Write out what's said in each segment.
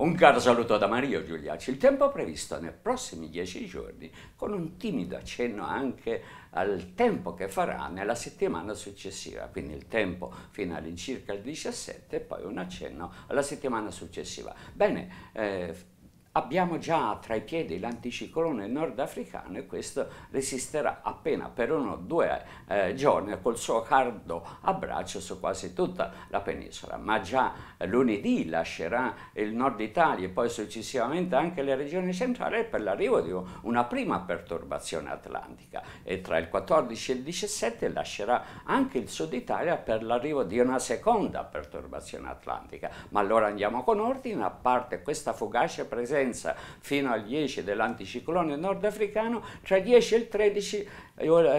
Un caro saluto da Mario Giuliacci. Il tempo previsto nei prossimi dieci giorni, con un timido accenno anche al tempo che farà nella settimana successiva, quindi il tempo fino all'incirca il 17 e poi un accenno alla settimana successiva. Bene, eh, abbiamo già tra i piedi l'anticiclone nordafricano e questo resisterà appena per uno o due eh, giorni col suo caldo abbraccio su quasi tutta la penisola, ma già lunedì lascerà il nord Italia e poi successivamente anche le regioni centrali per l'arrivo di una prima perturbazione atlantica e tra il 14 e il 17 lascerà anche il sud Italia per l'arrivo di una seconda perturbazione atlantica. Ma allora andiamo con ordine, a parte questa fugace presenza partenza fino al 10 dell'anticiclone nordafricano, tra il 10 e il 13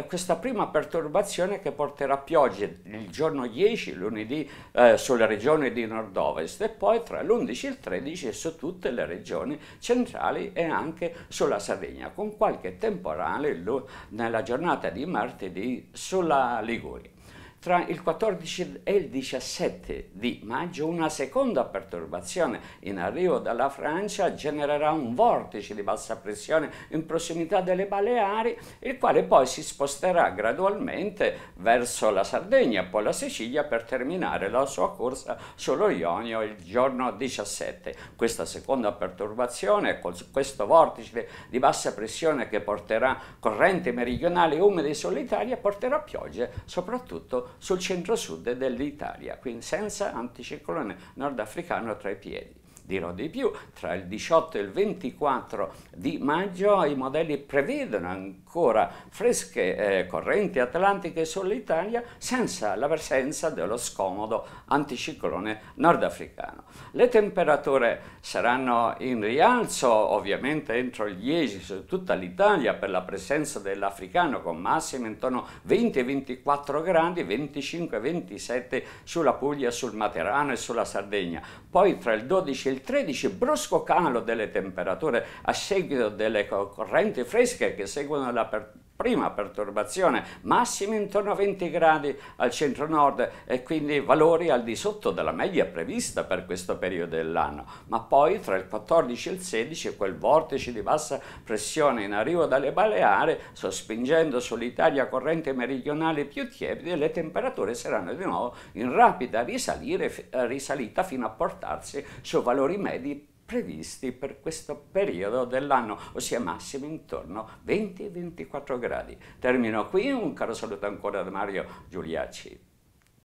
questa prima perturbazione che porterà piogge il giorno 10, lunedì, eh, sulle regioni di nord-ovest e poi tra l'11 e il 13 su tutte le regioni centrali e anche sulla Sardegna, con qualche temporale nella giornata di martedì sulla Liguria tra il 14 e il 17 di maggio una seconda perturbazione in arrivo dalla Francia genererà un vortice di bassa pressione in prossimità delle Baleari, il quale poi si sposterà gradualmente verso la Sardegna, poi la Sicilia per terminare la sua corsa sullo Ionio il giorno 17. Questa seconda perturbazione con questo vortice di bassa pressione che porterà correnti meridionali umide e solitarie, porterà piogge soprattutto sul centro-sud dell'Italia, quindi senza anticiclone nordafricano tra i piedi. Dirò di più, tra il 18 e il 24 di maggio i modelli prevedono ancora fresche eh, correnti atlantiche sull'Italia senza la presenza dello scomodo anticiclone nordafricano. Le temperature saranno in rialzo ovviamente entro il 10 su tutta l'Italia per la presenza dell'africano con massimo intorno 20-24 gradi, 25-27 sulla Puglia, sul Materano e sulla Sardegna. Poi tra il 12 e il 13 brusco calo delle temperature a seguito delle correnti fresche che seguono l'apertura prima perturbazione, massimi intorno a 20 gradi al centro-nord e quindi valori al di sotto della media prevista per questo periodo dell'anno, ma poi tra il 14 e il 16 quel vortice di bassa pressione in arrivo dalle Baleari, sospingendo sull'Italia corrente meridionale più tiepide, le temperature saranno di nuovo in rapida risalire, risalita fino a portarsi su valori medi previsti per questo periodo dell'anno, ossia massimi intorno 20-24 gradi. Termino qui, un caro saluto ancora da Mario Giuliacci.